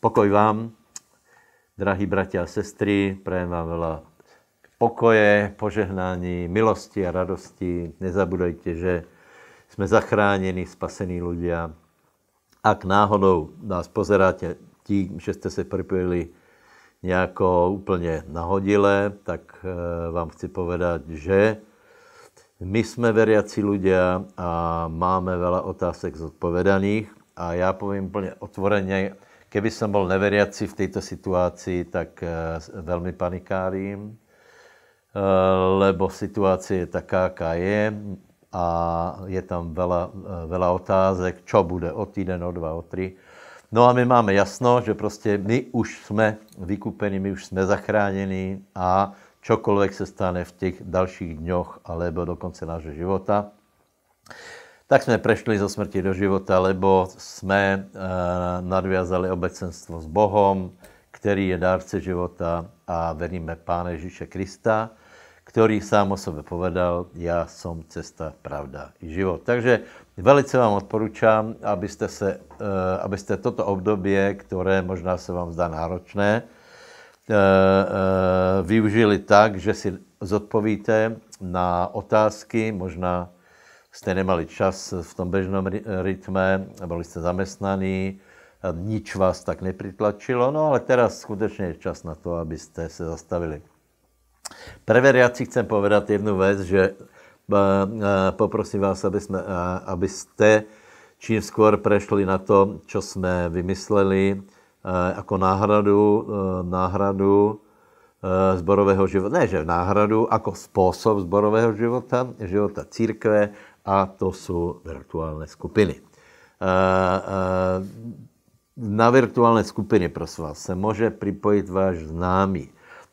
Pokoj vám, drahí bratia a sestry, prajem vám veľa pokoje, požehnání, milosti a radosti. Nezabudajte, že jsme zachráněni, spasení ľudia. Ak náhodou nás pozeráte tím, že jste se připojili, nějako úplně nahodile, tak eh, vám chci povedať, že my jsme veriaci ľudia a máme veľa otázek zodpovedaných a já povím úplně otvoreně, Keby som bol neveriaci v tejto situácii, tak eh, velmi panikárim, eh, lebo situácia je taká, aká je a je tam veľa, eh, veľa otázek, čo bude o týden, o dva, o tri. No a my máme jasno, že prostě my už jsme vykupeni, my už jsme zachráněni a čokoliv se stane v těch dalších dňoch alebo do konce nášho života, tak jsme prešli zo smrti do života, lebo sme eh, nadviazali obecenstvo s Bohom, který je dárce života a veríme Páne Ježíše Krista, který sám o sobě povedal, já jsem cesta, pravda i život. Takže velice vám odporučám, abyste, se, eh, abyste toto období, které možná se vám zdá náročné, eh, využili tak, že si zodpovíte na otázky, možná jste nemali čas v tom běžném rytme, byli jste zaměstnaní, nič vás tak nepritlačilo, no ale teraz skutečně je čas na to, abyste se zastavili. Preveriaci chcem povedat jednu věc, že poprosím vás, aby, jsme, aby ste čím skôr prešli na to, čo jsme vymysleli jako náhradu, náhradu zborového života, ne že náhradu, jako způsob zborového života, života církve, a to jsou virtuální skupiny. Eh, eh, na virtuální skupiny, prosím vás, se může připojit váš známý.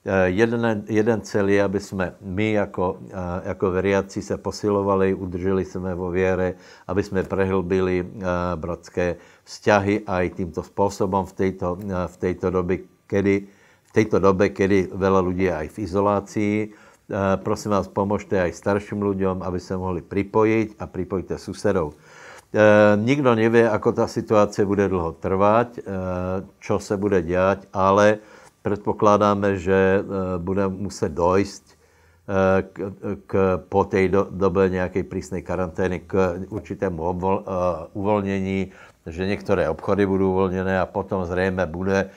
Eh, jeden, jeden cel je, aby jsme my jako, jako veriaci se posilovali, udrželi jsme vo věre, aby jsme prehlbili bratské vzťahy a i tímto způsobem v této v této době, kedy, v této době, kedy veľa lidí je i v izolácii, Eh, prosím vás, pomožte aj starším ľuďom, aby se mohli připojit a připojte susedou. Eh, nikdo neví, ako ta situace bude dlouho trvat, eh, čo se bude dělat, ale předpokládáme, že bude muset dojít k, k, po té do, době nějaké přísné karantény k určitému obvol, uvolnění, že některé obchody budou uvolněné a potom zřejmě bude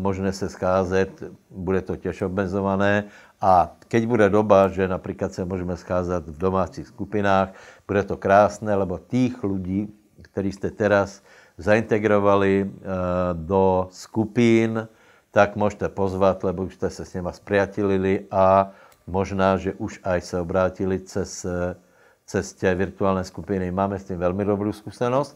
možné se scházet, bude to těž obmezované, a keď bude doba, že například se můžeme scházet v domácích skupinách, bude to krásné, lebo tých lidí, který jste teraz zaintegrovali eh, do skupin, tak můžete pozvat, lebo už jste se s něma spriatilili a možná, že už aj se obrátili cez, cez tě virtuální skupiny. Máme s tím velmi dobrou zkušenost.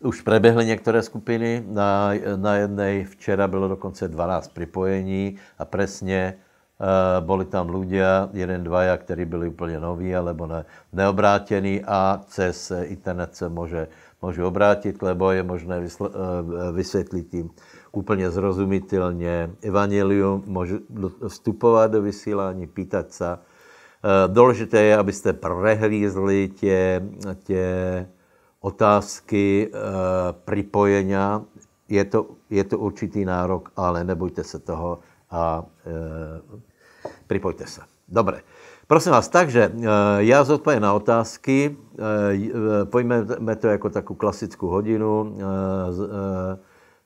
Už prebehly některé skupiny, na, na jednej včera bylo dokonce 12 připojení a přesně Eh, byli tam ľudia, jeden, dvaja, kteří byli úplně noví, alebo ne, neobrátení a cez eh, internet se může, může obrátit, lebo je možné vysl, eh, vysvětlit tím úplně zrozumitelně evangelium, může vstupovat do vysílání, pýtat se. Důležité je, abyste prehlízli tě, tě otázky připojení. Je to, je to určitý nárok, ale nebojte se toho a Připojte se. Dobře. Prosím vás, takže eh, já zodpovím na otázky, eh, pojmeme to jako takovou klasickou hodinu, eh,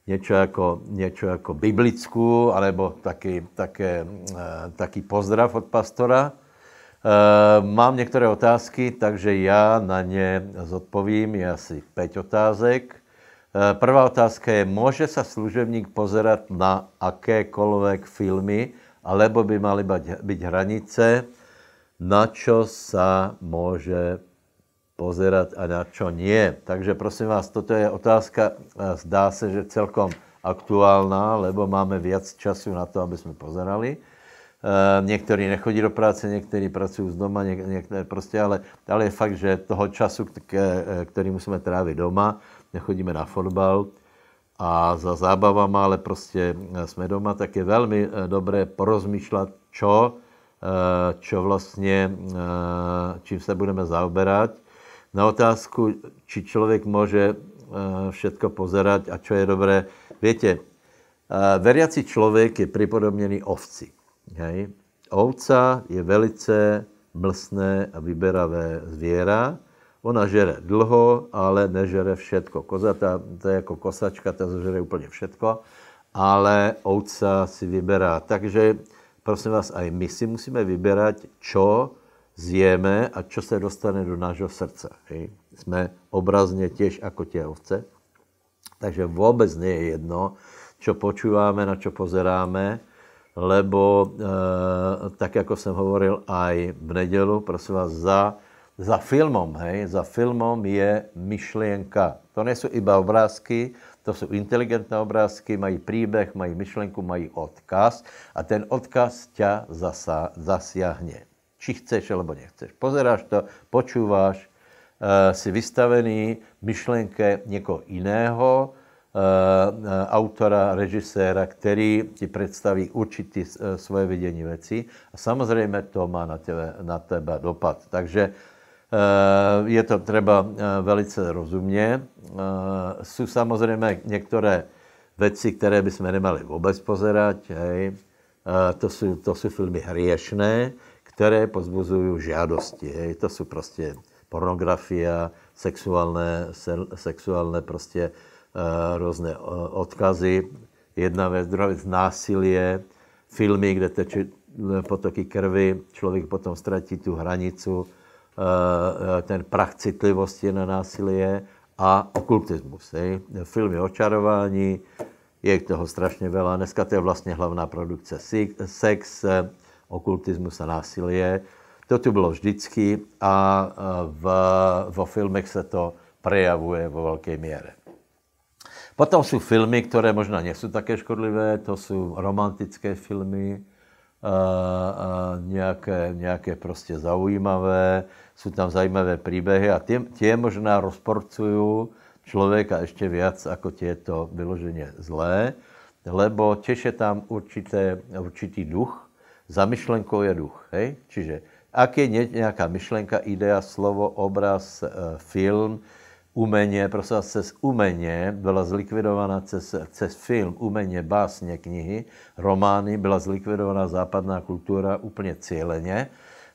něco jako, něco jako biblickou, alebo taky, také, taký pozdrav od pastora. Mám některé otázky, takže já na ně zodpovím, je asi pět otázek. Prvá otázka je, může se služebník pozerat na akékoliv filmy, alebo by mali byť hranice, na čo sa môže pozerať a na čo nie. Takže prosím vás, toto je otázka, zdá se, že celkom aktuálna, lebo máme viac času na to, aby jsme pozerali. Uh, e, někteří nechodí do práce, někteří pracují z doma, něk, prostě, ale, ale je fakt, že toho času, e, který musíme trávit doma, nechodíme na fotbal, a za zábavama, ale prostě eh, jsme doma, tak je velmi eh, dobré porozmýšlet, čo, eh, čo vlastně, čím se budeme zaoberat. Na otázku, či člověk může všetko pozerať a čo je dobré. Víte, veriaci člověk je připodobněný ovci. Hej? Ovca je velice mlsné a vyberavé zvěra, Ona žere dlho, ale nežere všetko. Koza, ta, to je jako kosačka, ta žere úplně všetko, ale ovca si vyberá. Takže prosím vás, aj my si musíme vyberat, čo zjeme a čo se dostane do nášho srdce. Hej? Jsme obrazně těž jako tě ovce. Takže vůbec nie je jedno, čo počíváme, na čo pozeráme, lebo e, tak, jako jsem hovoril aj v nedělu, prosím vás, za za filmom, hej, za filmom je myšlienka. To nejsou iba obrázky, to jsou inteligentné obrázky, mají příběh, mají myšlenku, mají odkaz a ten odkaz tě zasáhne. Či chceš, alebo nechceš. Pozeráš to, počúváš, uh, eh, si vystavený myšlenke někoho jiného, uh, autora, režiséra, který ti představí určitý uh, svoje vidění věcí a samozřejmě to má na tebe, na tebe dopad. Takže Eh, je to třeba eh, velice rozumně. Eh, jsou samozřejmě některé věci, které bychom nemali vůbec pozerať. Hej. To jsou, to jsou filmy hriešné, které pozbuzují žádosti. Hej. To jsou prostě pornografia, sexuálné, se, sexuálné prostě různé odkazy. Jedna věc, druhá věc, násilie, filmy, kde teče potoky krvi, člověk potom ztratí tu hranicu, Eh, ten prach citlivosti na je a okultismus. Je. Filmy o čarování, je k toho strašně veľa. Dneska to je vlastně hlavná produkce sex, eh, okultismus a násilí. To tu bylo vždycky a eh, v, vo filmech se to prejavuje vo velké míře. Potom jsou filmy, které možná nejsou také škodlivé, to jsou romantické filmy, a nějaké, nějaké prostě zaujímavé, jsou tam zajímavé příběhy a tě, tě možná rozporcují člověka ještě víc, jako tě je to vyloženě zlé, lebo těž je tam určité, určitý duch, za myšlenkou je duch, hej? Čiže ak je nějaká myšlenka, idea, slovo, obraz, e, film, umeně, prosím vás, cez umeně byla zlikvidována cez, cez film, umeně, básně, knihy, romány, byla zlikvidována západná kultura úplně cíleně.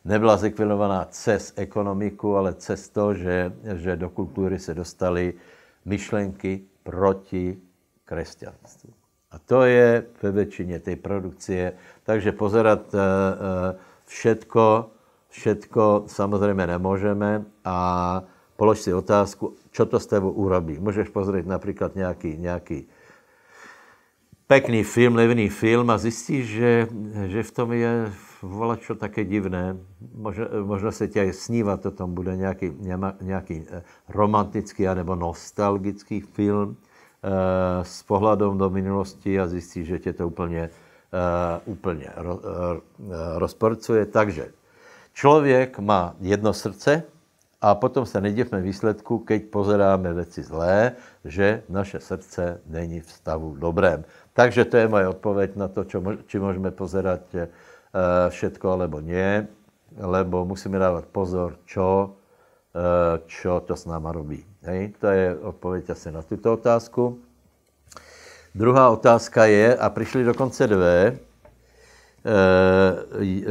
Nebyla zlikvidována cez ekonomiku, ale cez to, že, že do kultury se dostaly myšlenky proti křesťanství. A to je ve většině té produkcie. Takže pozerat eh, eh, všetko, všetko samozřejmě nemůžeme a polož si otázku, čo to s tebou urobí. Můžeš pozrieť například nějaký, nějaký pekný film, levný film a zjistíš, že, že v tom je volačo také divné. Možno, možno se tě snívat o tom, bude nějaký, nějaký eh, romantický anebo nostalgický film eh, s pohledem do minulosti a zjistíš, že tě to úplně, eh, úplně rozporcuje. Takže člověk má jedno srdce, a potom se nedivme výsledku, keď pozeráme věci zlé, že naše srdce není v stavu dobrém. Takže to je moje odpověď na to, čo, či můžeme pozerať eh, všetko, alebo nie, lebo musíme dávat pozor, čo, eh, čo to s náma robí. Hej? To je odpověď asi na tuto otázku. Druhá otázka je, a přišly dokonce dvě, Eh, eh,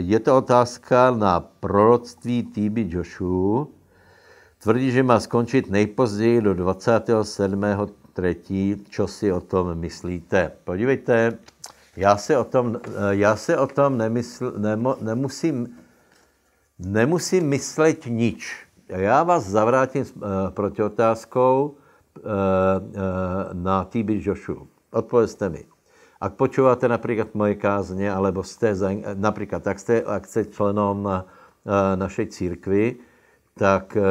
je to otázka na proroctví Týby Joshu. Tvrdí, že má skončit nejpozději do 27. 3. Čo si o tom myslíte? Podívejte, já se o tom, eh, já se o tom nemysl, nemo, nemusím, nemusím myslet nič. Já vás zavrátím s uh, protiotázkou uh, uh, na TB Joshu. Odpovězte mi ak počúvate napríklad moje kázne, alebo ste, napríklad, ak ste, ak ste členom e, našej církvy, tak e,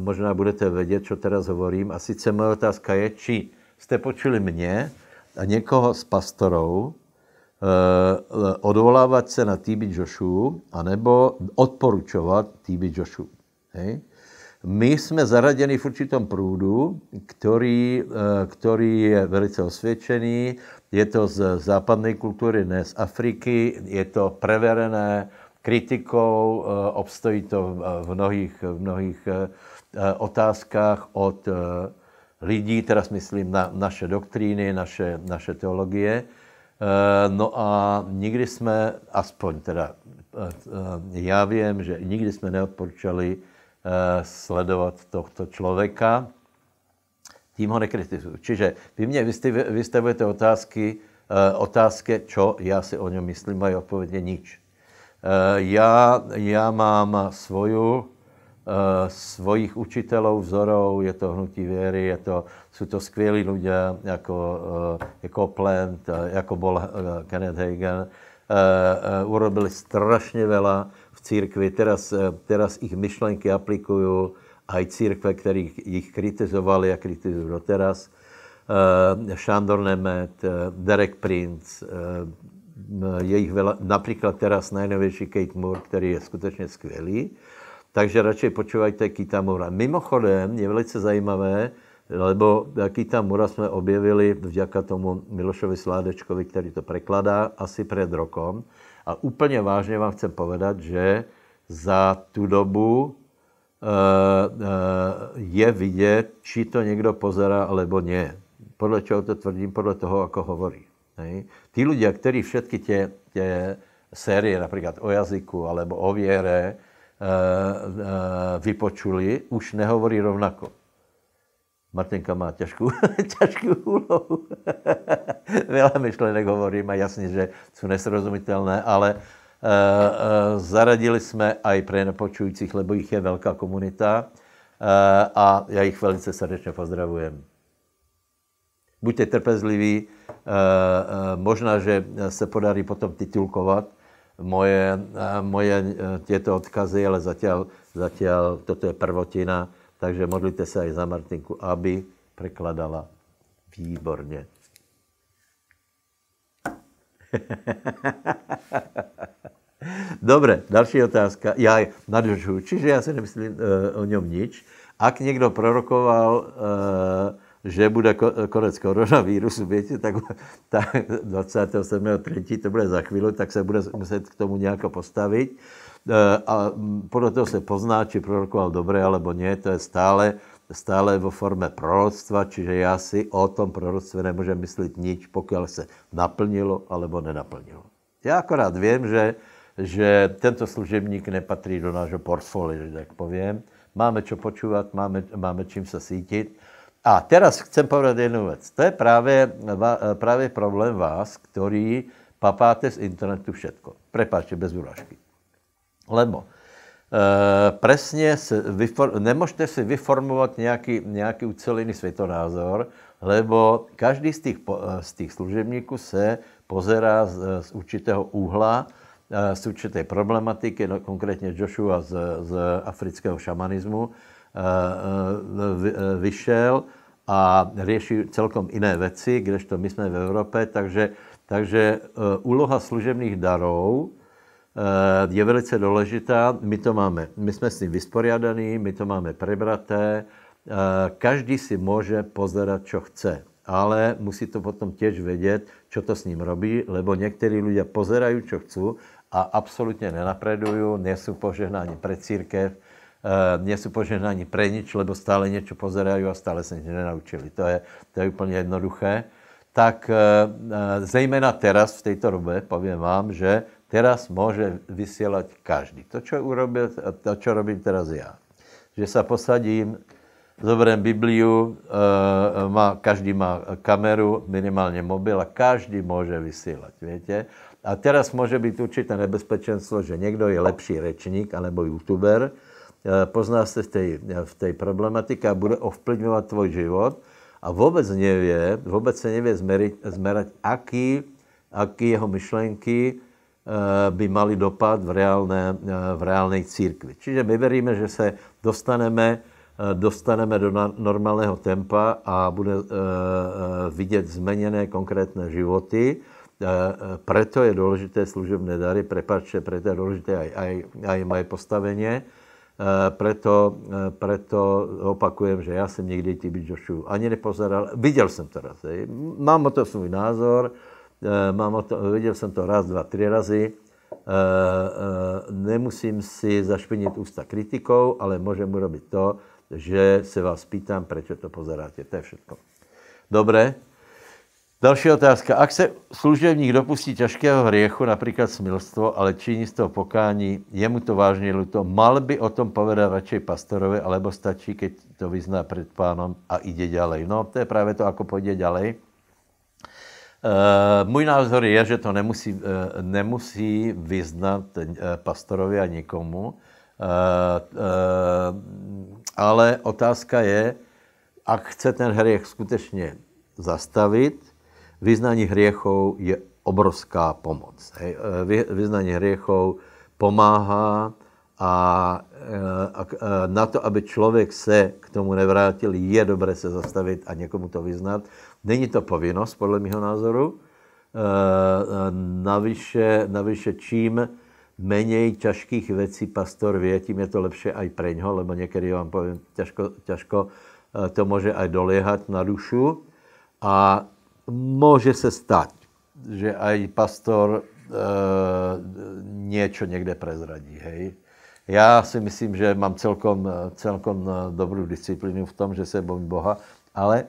možná budete vědět, co teraz hovorím. A sice moje otázka je, či ste počuli mě a někoho s pastorov e, odvolávat se na TB Joshu, anebo odporučovat TB Joshu. Hej? my jsme zaraděni v určitom průdu, který, eh, který je velice osvědčený. Je to z západní kultury, ne z Afriky. Je to preverené kritikou, eh, obstojí to v mnohých, v mnohých eh, otázkách od lidí, teraz myslím na naše doktríny, naše, naše teologie. No a nikdy jsme, aspoň teda já vím, že nikdy jsme neodporučali Eh, sledovat tohto člověka. Tím ho nekritizuju. Čiže vy mě vystavujete otázky, eh, otázky, čo já si o něm myslím mají odpovědně nič. Eh, já, já mám svoju, svojich učitelů, vzorů, je to hnutí věry, je to, jsou to skvělí lidé, jako, jako Plant, jako Bol, Kenneth Hagen. Urobili strašně veľa církvi, teraz, eh, teraz ich myšlenky a aj církve, které jich kritizovali a kritizují doteraz. Eh, Šandor Nemet, eh, Derek Prince, jejich veľa, například teraz nejnovější Kate Moore, který je skutečně skvělý. Takže radši počúvajte Moore. Mimochodem je velice zajímavé, lebo Moore jsme objevili vďaka tomu Milošovi Sládečkovi, který to prekladá asi před rokem. A úplně vážně vám chcem povedat, že za tu dobu eh, eh, je vidět, či to někdo pozerá, alebo ne. Podle čeho to tvrdím, podle toho, jako hovorí. Nej? Tí ľudia, ktorí všetky tie, série, napríklad o jazyku alebo o viere, eh, vypočuli, už nehovorí rovnako. Martinka má těžkou, těžkou úlohu. Veľa myšlenek hovorím a jasně, že jsou nesrozumitelné, ale e, e, zaradili jsme aj pre nepočujících, lebo jich je velká komunita e, a já jich velice srdečně pozdravujem. Buďte trpezliví, e, e, možná, že se podarí potom titulkovat moje, e, moje těto odkazy, ale zatím, zatím toto je prvotina takže modlite se i za Martinku, aby prekladala výborně. Dobře, další otázka. Já je nadržu, čiže já si nemyslím uh, o něm nič. Ak někdo prorokoval, uh, že bude ko- konec koronavírusu, větě, tak, tak 27.3. to bude za chvíli, tak se bude muset k tomu nějak postavit. Eh, a mm, podle toho se pozná, či prorokoval dobré, alebo nie, to je stále, stále vo forme proroctva, čiže já si o tom proroctve nemůžem myslet nič, pokud se naplnilo alebo nenaplnilo. Já akorát vím, že, že tento služebník nepatří do nášho portfolia, že tak povím. Máme čo počúvat, máme, máme čím se sítit. A teraz chcem povedat jednu věc. To je právě, eh, právě problém vás, který papáte z internetu všetko. Prepáčte, bez urážky lebo e, eh, presne vyfor- nemôžete si vyformovať nejaký, nejaký ucelený svetonázor, lebo každý z tých, eh, z tých služebníků se pozerá z, eh, z určitého úhla, z určité problematiky, no, konkrétně Joshua z, z afrického šamanismu vyšel a řeší celkom jiné věci, kdežto my jsme v Evropě, takže, takže úloha služebných darů Eh, je velice důležitá. My to máme, my jsme s ním vysporiadaní, my to máme prebraté, eh, každý si může pozerať, co chce ale musí to potom těž vědět, co to s ním robí, lebo někteří lidé pozerají, co chcú a absolutně nenapredují, nejsou požehnáni pre církev, eh, nejsou požehnáni pre nič, lebo stále něco pozerají a stále se nic nenaučili. To je, to je úplně jednoduché. Tak zejména teraz v této době povím vám, že Teraz může vysílat každý. To, co urobil, to, co robím teraz já. Že se posadím, zoberem Bibliu, e, e, má, každý má kameru, minimálně mobil a každý může vysílat, víte? A teraz může být určité nebezpečenstvo, že někdo je lepší rečník anebo youtuber, e, pozná se v té, v té problematice a bude ovplyvňovat tvoj život a vůbec nevě, vůbec se nevě zmerať, zmerat, aký, aký jeho myšlenky, Eh, by mali dopad v reálné, eh, v reálné církvi. Čiže my veríme, že se dostaneme, eh, dostaneme do normálního tempa a bude vidět zmeněné konkrétné životy. Proto je důležité služebné dary, prepačte, proto je důležité aj, aj, aj moje postavenie. Preto, preto opakujem, že já jsem nikdy ty Joshua ani nepozeral. Viděl jsem teraz. Mám o to svůj názor, Eh, mám o to, viděl jsem to raz, dva, tři razy, eh, eh, nemusím si zašpinit ústa kritikou, ale můžem urobit to, že se vás pýtám, proč to pozeráte. To je všechno. Dobré. Další otázka. Ak se služebník dopustí těžkého hriechu, například smilstvo, ale činí z toho pokání, je mu to vážně luto, mal by o tom povedat radšej pastorovi, alebo stačí, keď to vyzná před pánom a jde ďalej. No, to je právě to, ako půjde ďalej. Eh, můj názor je, že to nemusí, eh, nemusí vyznat eh, pastorovi a nikomu, ale otázka je, a chce ten hřech skutečně zastavit, vyznání hriechov je obrovská pomoc. Vyznání hriechov pomáhá a na to, aby člověk se k tomu nevrátil, je dobré se zastavit a někomu to vyznat. Není to povinnost, podle mého názoru. Eh, eh, navyše, navyše čím méně těžkých věcí pastor vie, tím je to lepší aj něho, lebo někdy vám povím, těžko, těžko eh, to může aj doliehat na dušu. A může se stát, že aj pastor e, něco někde prezradí, hej. Já si myslím, že mám celkom, celkom dobrou disciplínu v tom, že se bojím Boha, ale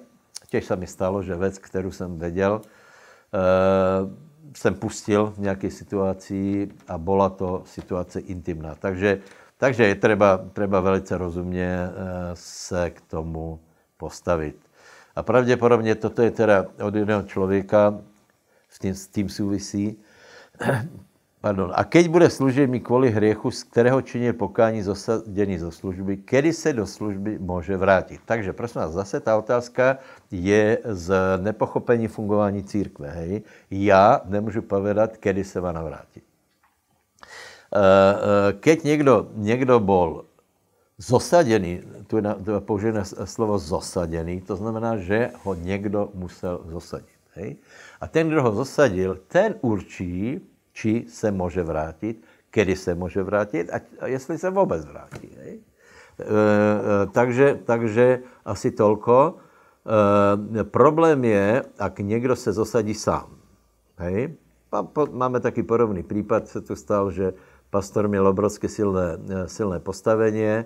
Těž se mi stalo, že věc, kterou jsem věděl, eh, jsem pustil v nějaké situaci a byla to situace intimná. Takže, takže je třeba, třeba velice rozumně eh, se k tomu postavit. A pravděpodobně toto je teda od jiného člověka, s tím, s tím souvisí, Pardon. A keď bude služební kvůli hriechu, z kterého činí pokání zasadění zo služby, kedy se do služby může vrátit? Takže prosím vás, zase ta otázka je z nepochopení fungování církve. Hej? Já nemůžu povedat, kedy se má navrátit. Eh, eh, keď někdo, někdo bol zosaděný, tu je, je použité slovo zosaděný, to znamená, že ho někdo musel zosadit. Hej? A ten, kdo ho zosadil, ten určí, či se může vrátit, kedy se může vrátit a, a jestli se vůbec vrátí. Ne? E, eh, eh, takže, takže asi tolko. E, problém je, ak někdo se zosadí sám. Hej? Máme taky podobný případ, se tu stal, že pastor měl obrovské silné, silné postavenie,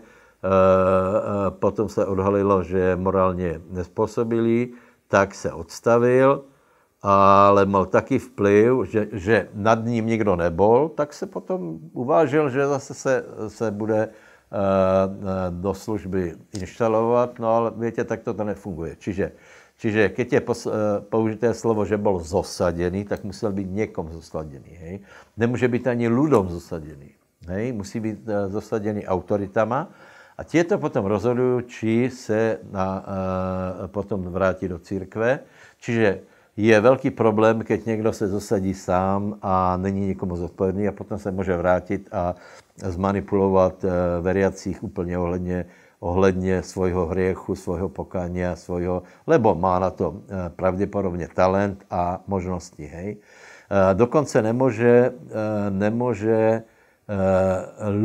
potom se odhalilo, že je morálně nespůsobilý, tak se odstavil, ale měl taky vplyv, že, že nad ním nikdo nebol, tak se potom uvážil, že zase se, se bude eh, eh, do služby inštalovat, no ale víte, tak to, to nefunguje. Čiže, čiže keď je pos, eh, použité slovo, že byl zosaděný, tak musel být někom zosaděný. Hej? Nemůže být ani ludom zosaděný. Hej? Musí být zosaděný autoritama a těto potom rozhodují, či se na, potom vrátí do církve. Čiže je velký problém, keď někdo se zasadí sám a není nikomu zodpovědný a potom se může vrátit a zmanipulovat eh, veriacích úplně ohledně, ohledně svojho hriechu, svojho pokání a svojho, lebo má na to eh, pravděpodobně talent a možnosti, hej. Eh, dokonce nemůže, nemůže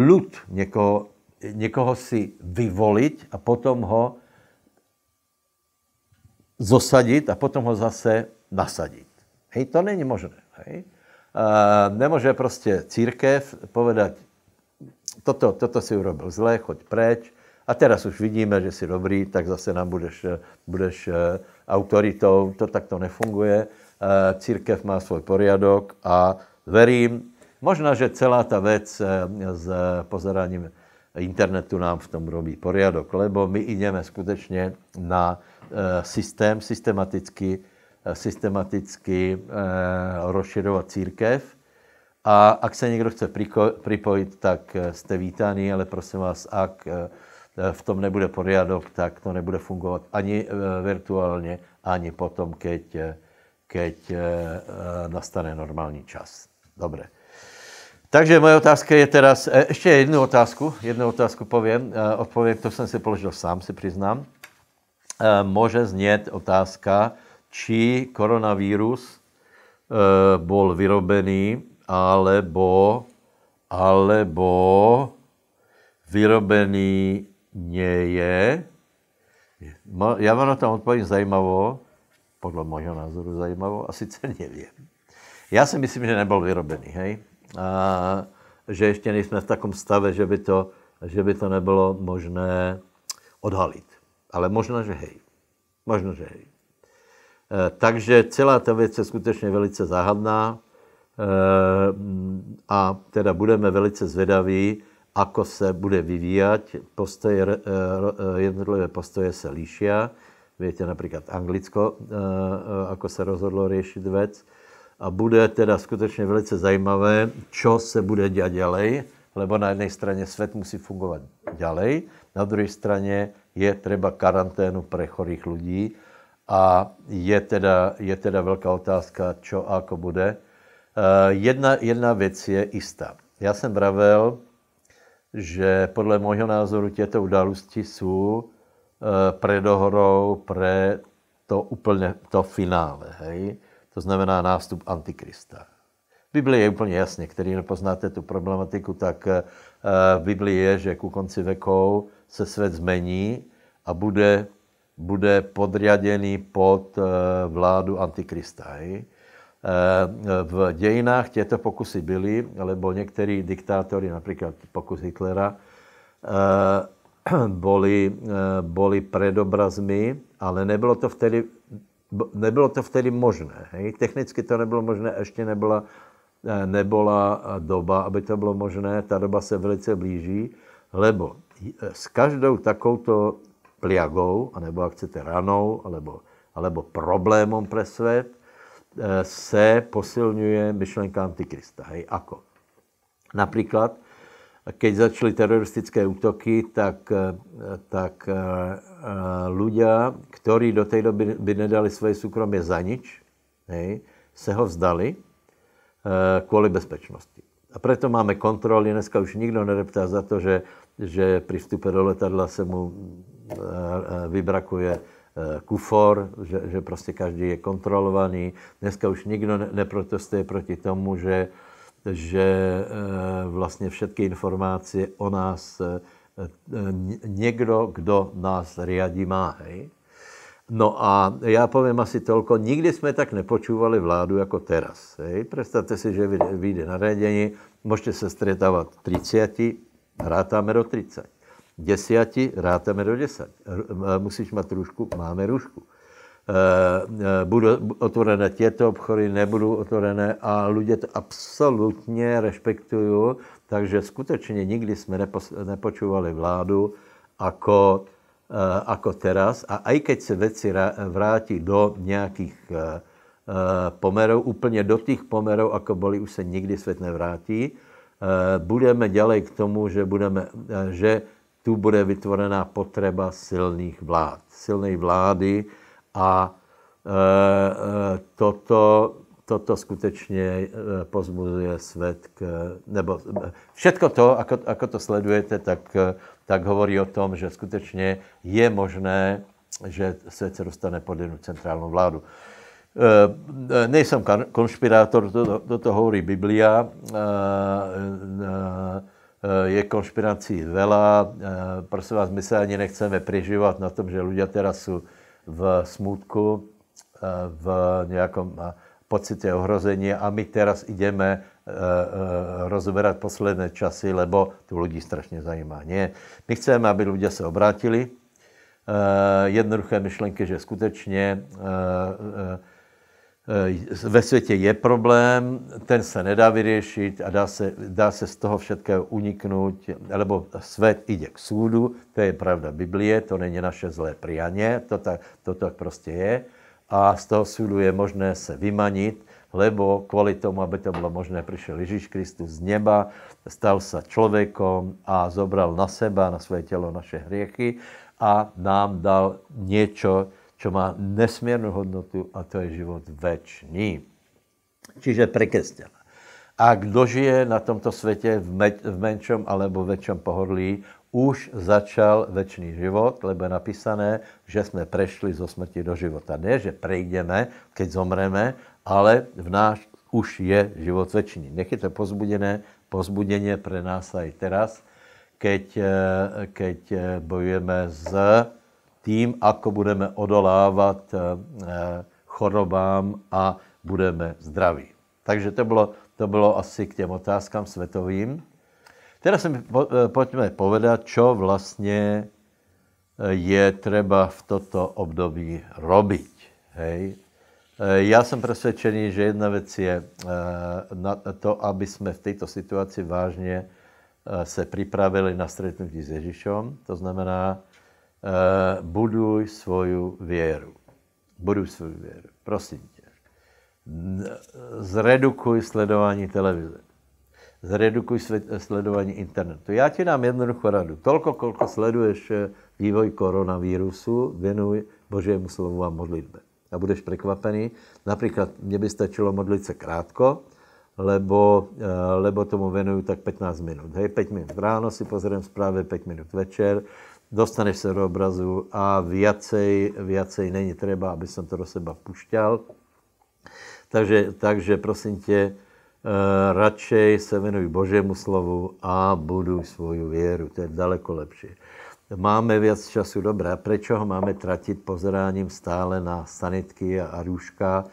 lud někoho, někoho si vyvolit a potom ho zosadit a potom ho zase nasadit. Hej, to není možné. Hej. Uh, nemůže prostě církev povedať, toto, toto si urobil zle, choď preč, a teraz už vidíme, že jsi dobrý, tak zase nám budeš, budeš eh, autoritou, to tak to nefunguje. Eh, církev má svůj poriadok a verím, možná, že celá ta věc eh, s pozeráním internetu nám v tom robí poriadok, lebo my ideme skutečně na systém, systematicky Eh, systematicky eh, rozširovat církev. A ak se někdo chce připojit, tak eh, jste vítáni, ale prosím vás, ak v tom nebude poriadok, tak to nebude fungovat ani virtuálně, ani potom, keď, keď nastane normální čas. Dobře. Takže moje otázka je teraz, ještě jednu otázku, jednu otázku povím, Odpověď to jsem si položil sám, si přiznám. Může znět otázka, či koronavírus eh, bol vyrobený alebo, alebo vyrobený nie je. Já vám na to odpovím zajímavo, podle mého názoru zajímavo, a sice nevím. Já si myslím, že nebyl vyrobený, hej? A že ještě nejsme v takom stave, že by to, že by to nebylo možné odhalit. Ale možná, že hej. Možná, že hej. Eh, takže celá ta věc je skutečně velice záhadná eh, a teda budeme velice zvědaví, ako se bude vyvíjat, Postoje, eh, jednotlivé postoje se líšia. Víte například Anglicko, ako se rozhodlo řešit věc. A bude teda skutečně velice zajímavé, co se bude dělat dělej, lebo na jedné straně svět musí fungovat dělej, na druhé straně je třeba karanténu pro chorých lidí, a je teda, je teda velká otázka, čo a ako bude. E, jedna, jedna věc je jistá. Já jsem bravel, že podle mého názoru těto události jsou e, predohorou pre to úplně to finále, hej? to znamená nástup Antikrista. Biblii je úplně jasně, který nepoznáte tu problematiku, tak e, v Biblii je, že ku konci vekov se svět změní a bude bude podřaděný pod eh, vládu Antikrista. Eh, v dějinách těto pokusy byly, lebo některý diktátory, například pokus Hitlera, byly, eh, byly predobrazmi, ale nebylo to vtedy, nebylo to vtedy možné. Hej? Technicky to nebylo možné, ještě nebyla, nebyla doba, aby to bylo možné. Ta doba se velice blíží, lebo s každou takovouto pliagou, anebo jak chcete ranou, alebo, alebo problémom pre svet, e, se posilňuje myšlenka Antikrista. Hej, ako? Například, keď začaly teroristické útoky, tak, e, tak e, ľudia, ktorí do té doby by nedali svoje súkromie za nič, hej, se ho vzdali kvůli bezpečnosti. A proto máme kontroly. Dneska už nikdo nereptá za to, že, že při vstupe do letadla se mu Eh, vybrakuje eh, kufor, že, že prostě každý je kontrolovaný. Dneska už nikdo neprotestuje proti tomu, že, že eh, vlastně všechny informace o nás někdo, kdo nás riadí, má. Hej? No a já povím asi tolko, nikdy jsme tak nepočúvali vládu jako teraz. Hej? Představte si, že vyjde na radění, můžete se stretávat 30, hrátáme do 30. Děsiati rátáme do desať. Musíš mít růžku, máme růžku. Eh, eh, budou otvorené těto obchody, nebudou otvorené a lidé to absolutně respektují, takže skutečně nikdy jsme nepo, vládu jako, eh, jako teraz a i keď se věci vrátí do nějakých pomerů, úplně do těch pomerů, jako byly, už se nikdy svět nevrátí, budeme dělej k tomu, že budeme, že tu bude vytvorená potřeba silných vlád, silné vlády a e, e, toto, toto skutečně e, pozbuzuje svět k, nebo e, všetko to, ako, ako to sledujete, tak, tak hovorí o tom, že skutečně je možné, že svět se dostane pod jednu centrálnu vládu. E, nejsem konšpirátor, toto, to hovorí Biblia. E, e, Eh, je konšpirací vela. Eh, prosím vás, my se ani nechceme priživovat na tom, že lidé teda jsou v smutku, eh, v nějakom pocitě ohrození a my teraz ideme rozoberat posledné časy, lebo tu lidi strašně zajímá. Nie. My chceme, aby lidé se obrátili. Jednoduché myšlenky, že skutečně Eh, ve světě je problém, ten se nedá vyřešit a dá se, dá se z toho všetkého uniknout, nebo svět jde k soudu, to je pravda Biblie, to není naše zlé prianě, to tak, to tak prostě je. A z toho soudu je možné se vymanit, lebo kvůli tomu, aby to bylo možné, přišel Ježíš Kristus z neba, stal se člověkem a zobral na seba, na své tělo naše hriechy a nám dal něco, co má nesmírnou hodnotu a to je život večný. Čiže prekresťana. A kdo žije na tomto světě v, meč, v menšom alebo väčšom pohodlí, už začal večný život, lebo je napísané, že jsme prešli zo smrti do života. Ne, že prejdeme, keď zomreme, ale v náš už je život večný. Nech je to pozbudené, pozbudeně pre nás aj teraz, keď, eh, keď eh, bojujeme s tím, ako budeme odolávat eh, eh, chorobám a budeme zdraví. Takže to bylo, to bylo asi k těm otázkám světovým. se mi po, eh, pojďme povedat, co vlastně je třeba v toto období robiť. Hej? Já jsem přesvědčený, že jedna věc je to, aby jsme v této situaci vážně se připravili na střetnutí s Ježíšem. To znamená, Eh, buduj svoju věru. Buduj svoju věru, prosím tě. Zredukuj sledování televize. Zredukuj sledování internetu. Já ti dám jednoduchou radu. Tolko, kolko sleduješ eh, vývoj koronavírusu, věnuj Božímu slovu a modlitbe. A budeš překvapený. Například mě by stačilo modlit se krátko, lebo, eh, lebo tomu věnuju tak 15 minut. Hej, 5 minut ráno si pozerám zprávy, 5 minut večer, dostaneš se do obrazu a viacej, viacej není třeba, aby jsem to do seba pušťal. Takže, takže prosím tě, Uh, radšej se věnuj Božemu slovu a budu svoju věru. To je daleko lepší. Máme víc času dobré. Proč ho máme tratit pozeráním stále na sanitky a růžka?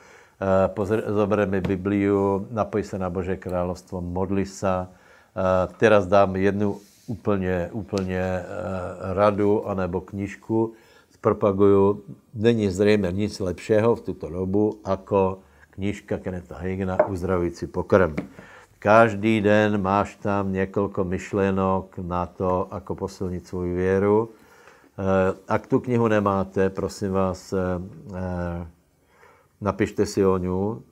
Uh, zobereme Bibliu, napoj se na Bože královstvo, modli se. Uh, teraz dám jednu úplně, úplně eh, radu anebo knižku propaguju. Není zřejmě nic lepšího v tuto dobu, jako knižka Keneta Higna Uzdravující pokrm. Každý den máš tam několik myšlenok na to, ako posilnit svou věru. Eh, ak tu knihu nemáte, prosím vás, eh, napište si o ňu.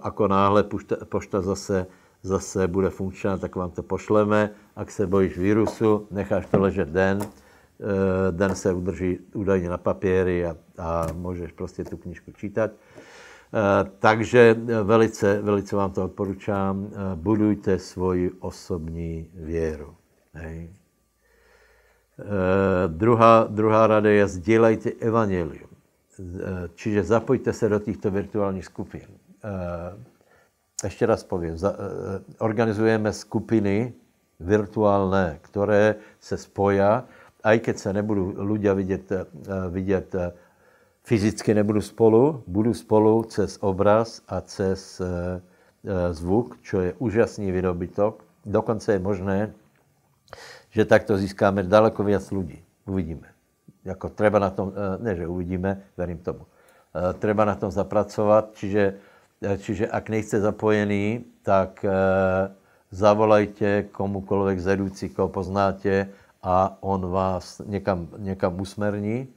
Ako náhle pošta zase zase bude funkčná, tak vám to pošleme. Ak se bojíš vírusu, necháš to ležet den, eh, den se udrží údajně na papíry a, a můžeš prostě tu knižku čítat. Eh, takže velice, velice vám to odporučám. Eh, budujte svoji osobní věru. Hej. Druhá, druhá rada je sdílejte evangelium. Čiže zapojte se do těchto virtuálních skupin ještě raz povím, za, eh, organizujeme skupiny virtuálné, které se spojí. A i když se nebudou lidé vidět, eh, vidět eh, fyzicky nebudu spolu, budu spolu cez obraz a cez zvuk, čo je úžasný vydobytok. Dokonce je možné, že takto získáme daleko víc lidí. Uvidíme. Jako treba na tom, ne že uvidíme, verím tomu, treba na tom zapracovat, čiže Eh, čiže ak nejste zapojený, tak e, zavolajte komukoliv z vedúcich, koho poznáte a on vás někam, někam usmerní.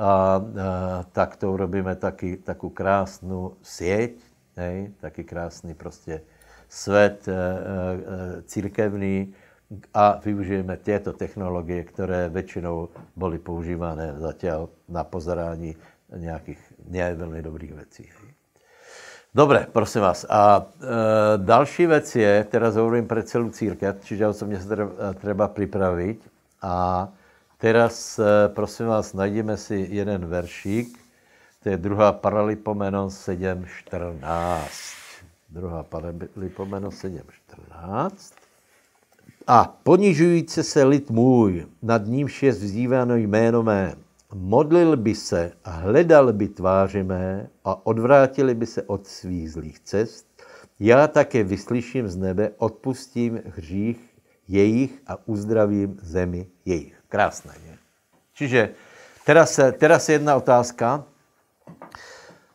A e, tak to urobíme taky, takú krásnou sieť, hej, taky krásný prostě svět e, e, církevný a využijeme tyto technologie, které většinou byly používané zatím na pozorání nějakých ne velmi dobrých věcí. Dobre, prosím vás. A e, další věc je, teraz hovorím pre celú církev, čiže osobně se treba, e, treba připravit. A teraz, e, prosím vás, najdeme si jeden veršík. To je druhá Paralipomenon 7.14. Druhá Paralipomenon 7.14. A ponižujíce se lid můj, nad nímž je vzdíváno jméno mé, modlil by se, hledal by tváře mé a odvrátili by se od svých zlých cest, já také vyslyším z nebe, odpustím hřích jejich a uzdravím zemi jejich. Krásné, ne? Čiže teraz, teraz jedna otázka,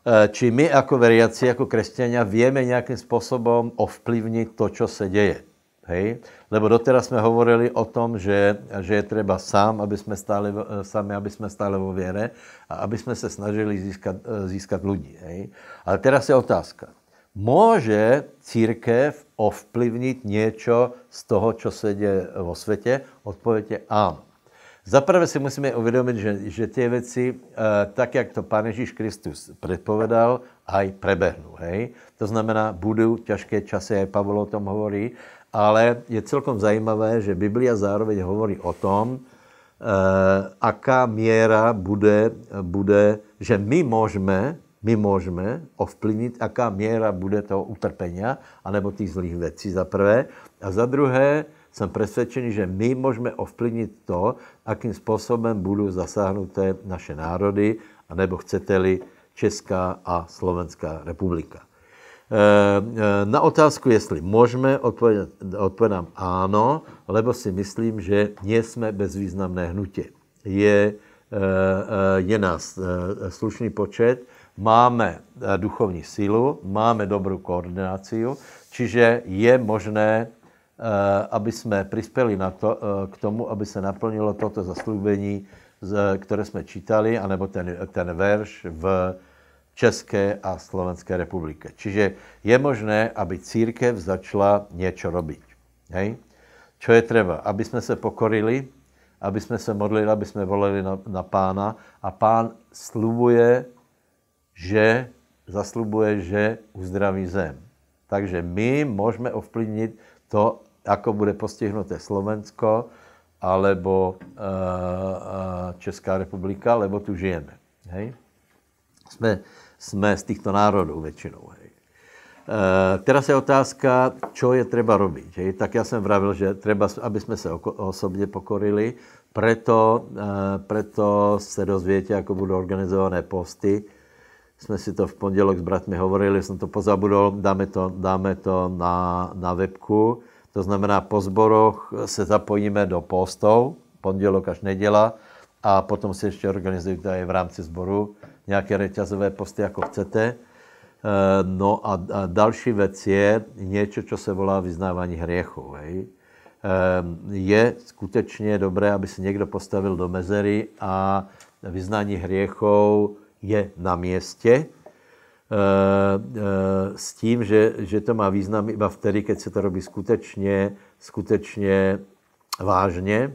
eh, či my jako veriaci, jako křesťania, víme nějakým způsobem ovplyvnit to, co se děje. Hej? Lebo doteraz jsme hovorili o tom, že, že je třeba sám, aby jsme stále, sami, aby jsme stále vo věre a aby jsme se snažili získat, získat lidi. Hej? Ale teraz je otázka. Může církev ovplyvnit něco z toho, co se děje vo světě? Odpověď je ano. Zaprvé si musíme uvědomit, že, že ty věci, eh, tak jak to Pán Ježíš Kristus předpovedal, aj prebehnu. Hej? To znamená, budou těžké časy, jak Pavol o tom hovorí, ale je celkom zajímavé, že Biblia zároveň hovorí o tom, eh, aká míra bude, bude že my můžeme, my můžeme ovplyvnit, aká míra bude toho utrpenia, anebo těch zlých věcí za prvé. A za druhé, jsem přesvědčený, že my můžeme ovplyvnit to, akým způsobem budou zasáhnuté naše národy, anebo chcete-li Česká a Slovenská republika. Eh, eh, na otázku, jestli můžeme, odpovědám ano, lebo si myslím, že nejsme bezvýznamné hnutě. Je, eh, je nás slušný počet, máme duchovní sílu, máme dobrou koordinaci, čiže je možné, aby jsme přispěli na to, k tomu, aby se naplnilo toto zaslubení, které jsme čítali, anebo ten, ten verš v České a Slovenské republiky. Čiže je možné, aby církev začala něco robiť. Hej? Čo je třeba? Aby jsme se pokorili, aby jsme se modlili, aby jsme volili na, na pána a pán slubuje, že zaslubuje, že uzdraví zem. Takže my můžeme ovplyvnit to, ako bude postihnuté Slovensko alebo uh, uh, Česká republika, lebo tu žijeme. Hej? Jsme sme z těchto národů většinou. Hej. E, eh, teraz je otázka, co je třeba robiť. Hej. Tak já jsem vravil, že třeba, aby jsme se oko, osobně pokorili, preto, e, preto se dozvíte, jak budou organizované posty. Jsme si to v pondělok s bratmi hovorili, jsem to pozabudol, dáme to, dáme to na, na webku. To znamená, po zboroch se zapojíme do postov, pondělok až neděla, a potom se ještě organizují tady v rámci sboru nějaké reťazové posty, jako chcete. Eh, no a, další věc je něco, co se volá vyznávání hriechů. Hej. Eh, je skutečně dobré, aby se někdo postavil do mezery a vyznání hriechů je na místě. Eh, s tím, že, že to má význam iba vtedy, keď se to robí skutečně, skutečně vážně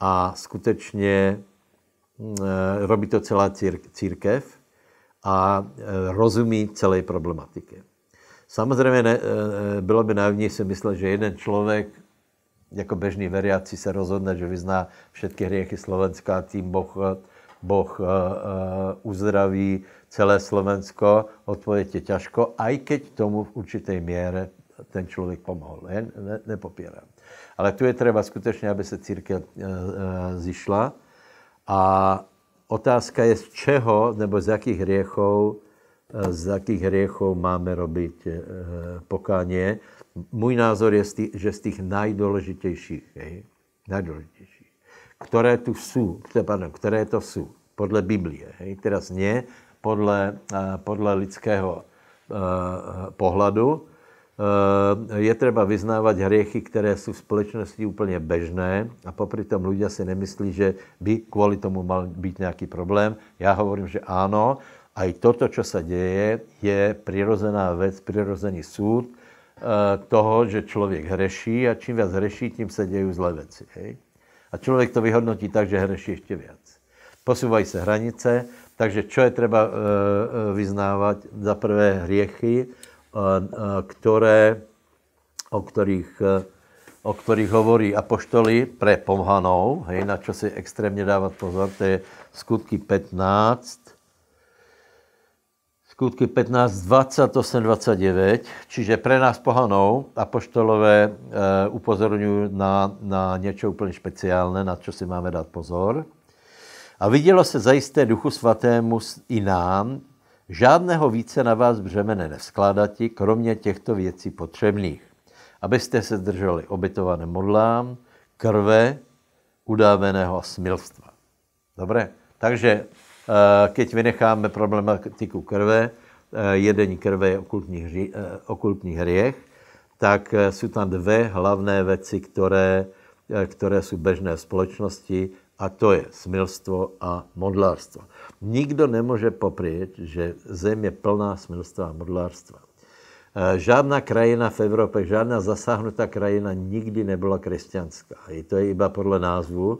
a skutečně Eh, robí to celá církev a eh, rozumí celé problematiky. Samozřejmě ne, eh, bylo by naivní si myslet, že jeden člověk jako bežný veriaci se rozhodne, že vyzná všechny hriechy Slovenska, tím Boh, boh uzdraví celé Slovensko, odpověď je těžko, i keď tomu v určité míře ten člověk pomohl. Ne, ne, nepopírám. Ale tu je třeba skutečně, aby se církev uh, zišla a otázka je, z čeho nebo z jakých hriechov, eh, z jakých hriechov máme robit eh, pokání. Můj názor je, že z těch nejdůležitějších, nejdůležitějších, které tu jsou, které, pardon, které to jsou, podle Biblie, hej? teraz ne, podle, eh, podle lidského pohledu, Eh, je třeba vyznávat hriechy, které jsou v společnosti úplně bežné a popri tom lidé si nemyslí, že by kvůli tomu mal být nějaký problém. Já hovorím, že ano, a i toto, co se děje, je přirozená věc, přirozený súd eh, toho, že člověk hřeší a čím víc hřeší, tím se dějí zlé věci. Hej? A člověk to vyhodnotí tak, že hřeší ještě víc. Posouvají se hranice, takže čo je třeba eh, vyznávat? Za prvé hriechy, Eh, eh, které o kterých eh, o kterých hovorí apoštoli pre pomhanou, hej, na čo si extrémně dávat pozor, to je skutky 15, skutky 15, 28, 29, čiže pre nás pohanov apoštolové e, upozorňují na, na něco úplně špeciálne, na čo si máme dát pozor. A vidělo se zajisté duchu svatému i nám, Žádného více na vás břemene nevskládati, kromě těchto věcí potřebných. Abyste se drželi obytované modlám, krve, udáveného a smilstva. Dobré? Takže eh, keď vynecháme problematiku krve, eh, jedení krve je okultní, hři, eh, okultní hriech, tak jsou tam dvě hlavné věci, které, které jsou běžné v společnosti, a to je smilstvo a modlárstvo. Nikdo nemůže popřít, že zem je plná smilstva a modlárstva. Eh, žádná krajina v Evropě, žádná zasáhnutá krajina nikdy nebyla křesťanská. I to je iba podle názvu.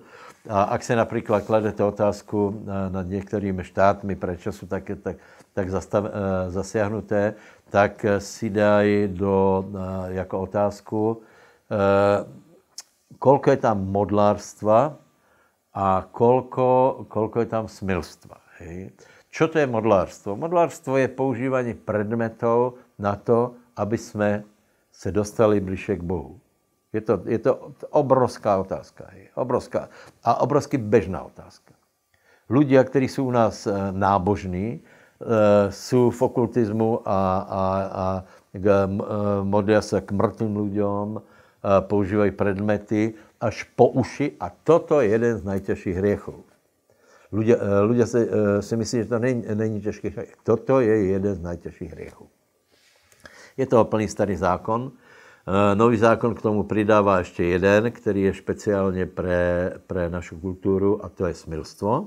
A ak se například kladete otázku eh, nad některými štátmi, proč jsou tak, tak, tak zastav, eh, zasáhnuté, tak si dají do, jako otázku, kolko je tam modlárstva a kolko, kolko je tam smilstva. Hej. Čo to je modlárstvo? Modlárstvo je používání predmetov na to, aby sme se dostali bliže k Bohu. Je to, je to obrovská otázka. Hej. Obrovská. A obrovsky bežná otázka. Ľudia, kteří jsou u nás eh, nábožní, eh, jsou v okultismu a, a, a eh, modlí se k mrtvým lidem, používají predmety, až po uši a toto je jeden z najtěžších hriechů. Ľudia, ľudia si, si myslí, že to není, není těžký hriech. Toto je jeden z najtěžších hriechů. Je to plný starý zákon. Eh, nový zákon k tomu přidává ještě jeden, který je speciálně pre, pre našu kulturu a to je smilstvo, eh,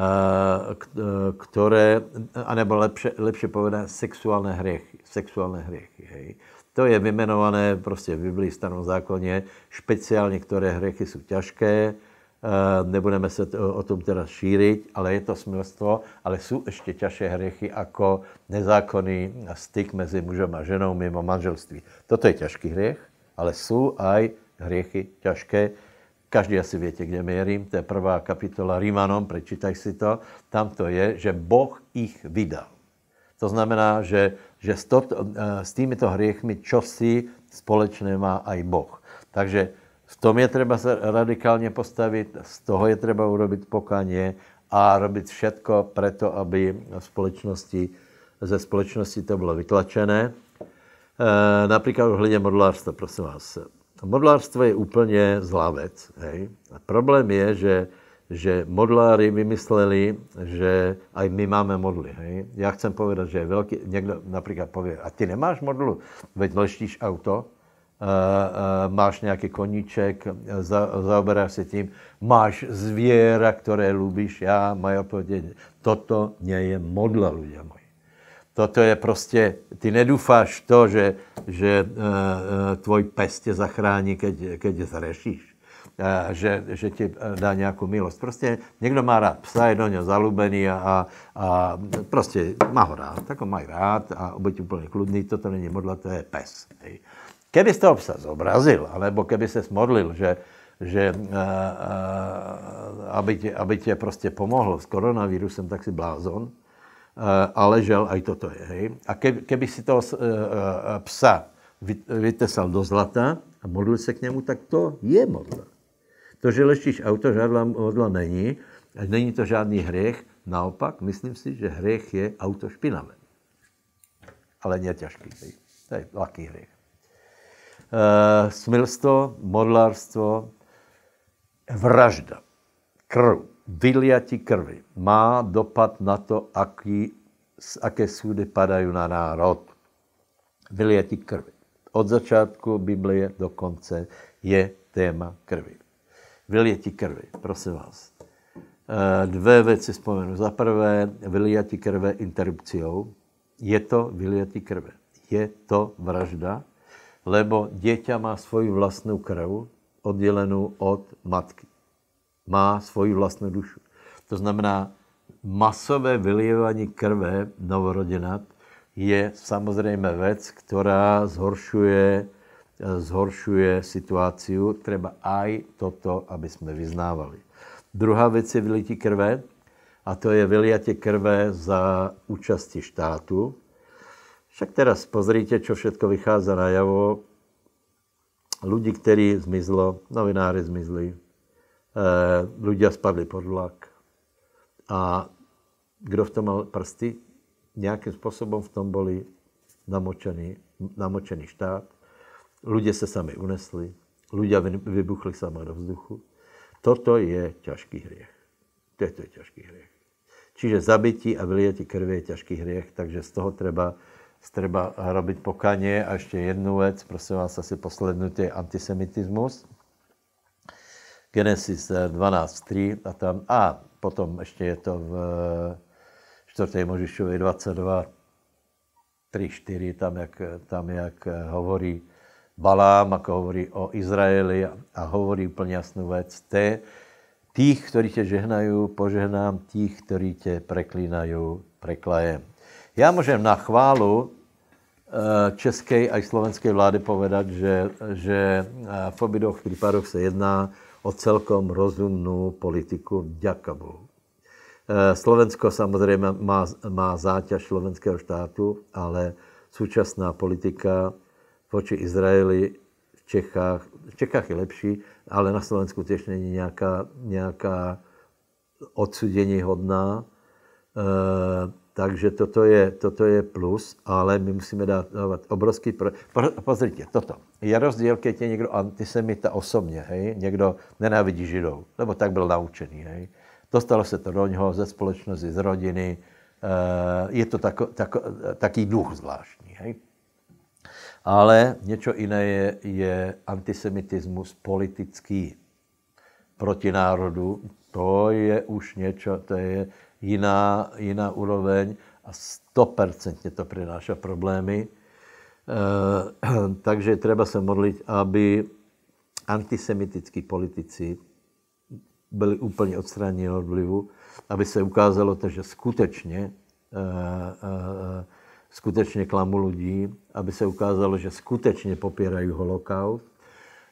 eh, které, anebo lepše, lepše povedané, sexuální hriechy. Sexuální hriechy hej. To je vymenované prostě v Biblii, starom zákoně. Špeciálně některé hriechy jsou těžké, eh, nebudeme se o tom teda šířit, ale je to smilstvo, ale jsou ještě těžší hriechy jako nezákonný styk mezi mužem a ženou mimo manželství. Toto je těžký hriech, ale jsou aj hriechy těžké. Každý asi víte, kde měřím, to je prvá kapitola Rímanom, prečítaj si to. Tam to je, že Boh ich vydal. To znamená, že, že s, to, eh, s týmito hriechmi čosi společné má aj Boh. Takže v tom je třeba se radikálně postavit, z toho je třeba urobit pokaně a robit všetko preto, aby společnosti, ze společnosti to bylo vytlačené. E, například ohledně modlárstva, prosím vás. Modlárstvo je úplně zlá vec. Hej? A problém je, že že modlári vymysleli, že aj my máme modly. Hej? Já chcem povedat, že je velký, někdo například pově, a ty nemáš modlu, veď leštíš auto, Uh, uh, máš nějaký koníček, za, zaoberáš se tím, máš zvěra, které lubíš, já, mají odpověď. Toto mě je modla, lidé moji. Toto je prostě, ty nedůfáš to, že, že uh, tvoj pes tě zachrání, keď, keď zrešíš že, že ti eh, dá nějakou milost. Prostě někdo má rád psa, je do něho zalubený a, a prostě má ho rád, tak ho mají rád a buď úplně kludný, toto není modla, to je pes. Hej. Keby jste ho psa zobrazil, anebo keby se smodlil, že, že a, eh, a, eh, aby, tě, aby tě prostě pomohl s koronavírusem, tak si blázon, a, ale žel, aj toto je. Hej. A ke, keby si toho psa vytesal do zlata a modlil se k němu, tak to je modla. To, že leštíš auto, žádná modla není, a není to žádný hřech, naopak, myslím si, že hřech je auto špinavé. Ale ne těžký, to je laký hřech. Uh, eh, smilstvo, modlárstvo, vražda, krv, vyliati krvi má dopad na to, aký, z aké súdy padají na národ. Vyliati krvi. Od začátku Biblie do konce je téma krvi vyljetí krvi, prosím vás. Eh, dvě věci vzpomenu. Za prvé, vyljetí krve interrupciou. Je to vyljetí krve. Je to vražda, lebo dieťa má svoji vlastní krv, oddělenou od matky. Má svoji vlastní dušu. To znamená, masové vylievanie krve novorodenat je samozřejmě věc, která zhoršuje Eh, zhoršuje situaci, třeba aj toto, aby jsme vyznávali. Druhá věc je vylití krve, a to je vyliatě krve za účasti štátu. Však teraz pozrite, čo všetko vychádza na javo. Lidi, kteří zmizlo, novináři zmizli, eh, ľudia spadli pod vlak. A kdo v tom mal prsty, nějakým způsobem v tom byli namočený, namočený štát Ľudia se sami unesli, ľudia vybuchli sama do vzduchu. Toto je těžký hřích. Toto je těžký hřích. Čiže zabití a vylijetí krvi je těžký hřích, takže z toho treba treba robiť pokanie. A ještě jednu věc, prosím vás, asi poslední, to je antisemitismus. Genesis 12.3 a tam, a potom ještě je to v 4. Možišovi 22, 3, 4, tam jak, tam jak eh, hovorí, Balám, ako hovorí o Izraeli a hovorí úplně jasnou věc. Té, tých, kteří tě žehnají, požehnám, tých, kteří tě preklínají, preklajem. Já můžem na chválu eh, české a slovenské vlády povedat, že, že eh, v obidoch případech se jedná o celkom rozumnou politiku, ďaka Bohu. Eh, Slovensko samozřejmě má, má záťaž slovenského štátu, ale současná politika voči Izraeli v Čechách. V Čechách je lepší, ale na Slovensku tiež není nějaká, nějaká odsudení hodná. E, takže toto je, toto je plus, ale my musíme dávat obrovský... Pro... Pozrite, toto. Je rozdíl, když je někdo antisemita osobně, hej? Někdo nenávidí židov, nebo tak byl naučený, hej? Dostalo se to do něho ze společnosti, z rodiny. E, je to tako, tako, eh, taký duch zvláštní, hej? Ale něco jiné je, je antisemitismus politický proti národu. To je už něco, to je jiná, jiná úroveň a stopercentně to přináší problémy. E, takže třeba se modlit, aby antisemitickí politici byli úplně odstraněni od vlivu, aby se ukázalo to, že skutečně e, e, skutečně klamu lidí, aby se ukázalo, že skutečně popírají holokaust,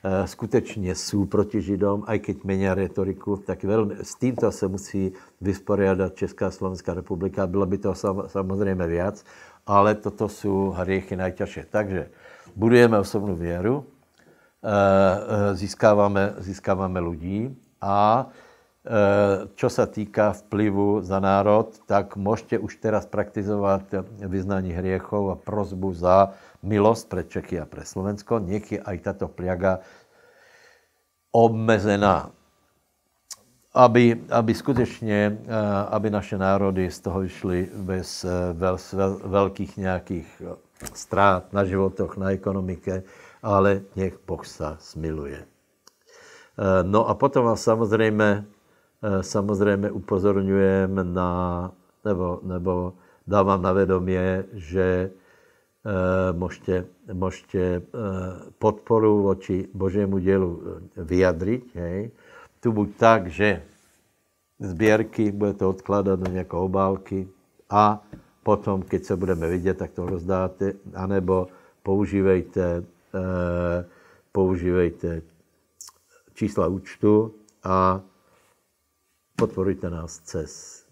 eh, skutečně jsou proti Židom, i když mění retoriku, tak velmi, s tímto se musí vysporiadat Česká Slovenská republika. Bylo by to samozřejmě víc, ale toto jsou hriechy nejtěžší. Takže budujeme osobnou věru, eh, eh, získáváme, získáváme lidí a Eh, čo sa týka vplyvu za národ, tak môžete už teraz praktizovať vyznanie hriechov a prozbu za milosť pre Čechy a pre Slovensko. Nech je aj táto pliaga obmezená. Aby, aby skutečně, eh, aby naše národy z toho vyšly bez eh, vel, velkých nějakých ztrát na životoch, na ekonomike, ale nech Boh se smiluje. No a potom vás samozřejmě Eh, samozřejmě upozorňujem na, nebo, nebo dávám na vědomě, že můžete, eh, můžete eh, podporu voči Božému dělu vyjadřit. Tu buď tak, že sběrky budete odkládat do nějaké obálky a potom, keď se budeme vidět, tak to rozdáte, anebo používejte, používejte čísla účtu a podporujte nás cez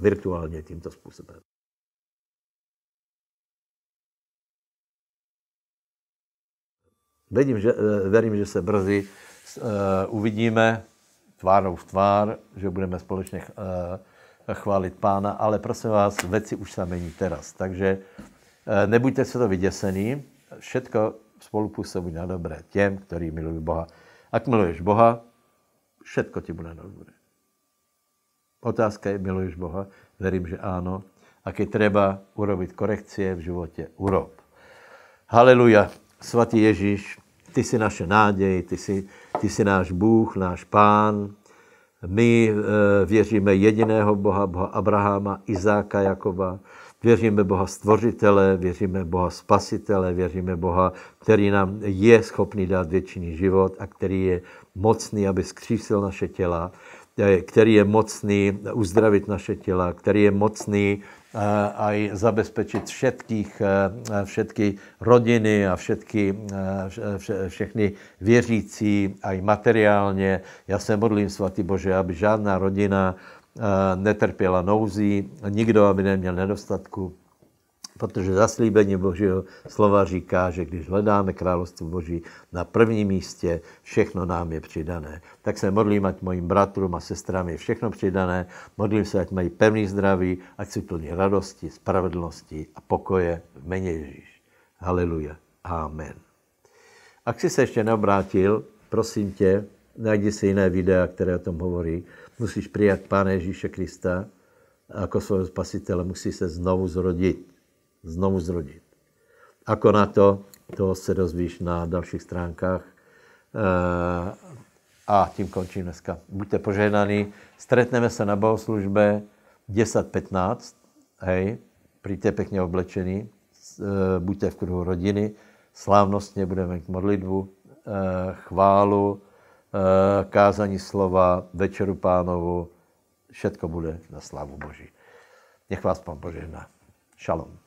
virtuálně tímto způsobem. Vidím, že, eh, verím, že se brzy uh, uvidíme tvárou v tvár, že budeme společně uh, chválit pána, ale prosím vás, věci už se mení teraz. Takže uh, nebuďte se to vyděsený, všetko spolupůsobí na dobré těm, kteří milují Boha. Ak miluješ Boha, Všetko ti bude dobré. Otázka je, miluješ Boha? Verím, že áno. A keď treba urobiť korekcie v živote, urob. Haleluja. Svatý Ježíš, ty jsi naše nádej, ty jsi, ty jsi náš Bůh, náš Pán. My e, věříme jediného Boha, Boha Abrahama, Izáka, Jakova. Věříme Boha Stvořitele, věříme Boha Spasitele, věříme Boha, který nám je schopný dát věčný život a který je mocný, aby skřísil naše těla, eh, který je mocný uzdravit naše těla, který je mocný eh, a i zabezpečit všetkých, eh, všetky rodiny a všetky, vše, všechny věřící, i materiálně. Já se modlím, svatý Bože, aby žádná rodina netrpěla nouzí, nikdo, aby neměl nedostatku, Protože zaslíbení Božího slova říká, že když hledáme království Boží na prvním místě, všechno nám je přidané. Tak se modlím, ať mojim bratrům a sestrám je všechno přidané. Modlím se, ať mají pevný zdraví, ať jsou plní radosti, spravedlnosti a pokoje v jméně Ježíš. Haleluja. Amen. Ak jsi se ještě neobrátil, prosím tě, najdi si jiné videa, které o tom hovorí. Musíš přijat Pána Ježíše Krista jako svého spasitele, musí se znovu zrodit znovu zrodit. Ako na to, to se dozvíš na dalších stránkách. Eh, a tím končím dneska. Buďte požehnaní. Stretneme se na bohoslužbe 10.15. Hej, přijďte pěkně oblečený. Eh, buďte v kruhu rodiny. Slávnostně budeme k modlitbu, eh, chválu, kázání slova, večeru pánovu. Všetko bude na slávu Boží. Nech vás pán požehná. Shalom.